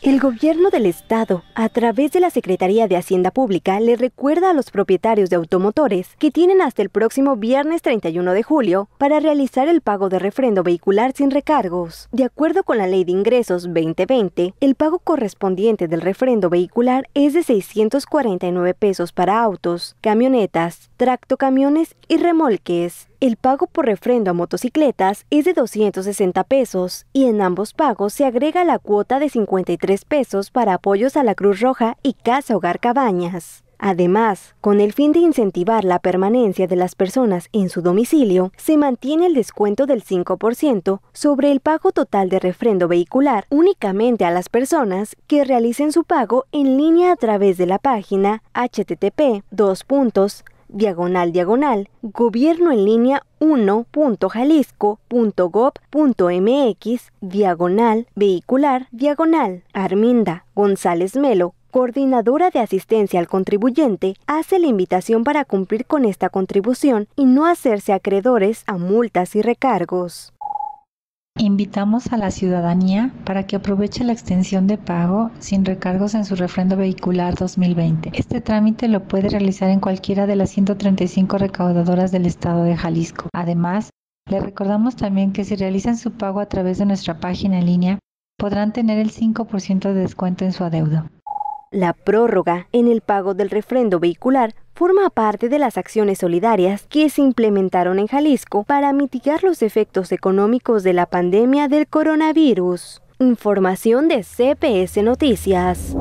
El gobierno del estado, a través de la Secretaría de Hacienda Pública, le recuerda a los propietarios de automotores que tienen hasta el próximo viernes 31 de julio para realizar el pago de refrendo vehicular sin recargos. De acuerdo con la Ley de Ingresos 2020, el pago correspondiente del refrendo vehicular es de 649 pesos para autos, camionetas, tractocamiones y remolques el pago por refrendo a motocicletas es de 260 pesos y en ambos pagos se agrega la cuota de 53 pesos para apoyos a la Cruz Roja y Casa Hogar Cabañas. Además, con el fin de incentivar la permanencia de las personas en su domicilio, se mantiene el descuento del 5% sobre el pago total de refrendo vehicular únicamente a las personas que realicen su pago en línea a través de la página http 2 diagonal diagonal gobierno en línea 1.jalisco.gov.mx diagonal vehicular diagonal Arminda González Melo coordinadora de asistencia al contribuyente, hace la invitación para cumplir con esta contribución y no hacerse acreedores a multas y recargos. Invitamos a la ciudadanía para que aproveche la extensión de pago sin recargos en su refrendo vehicular 2020. Este trámite lo puede realizar en cualquiera de las 135 recaudadoras del estado de Jalisco. Además, le recordamos también que si realizan su pago a través de nuestra página en línea, podrán tener el 5% de descuento en su adeudo. La prórroga en el pago del refrendo vehicular forma parte de las acciones solidarias que se implementaron en Jalisco para mitigar los efectos económicos de la pandemia del coronavirus. Información de CPS Noticias.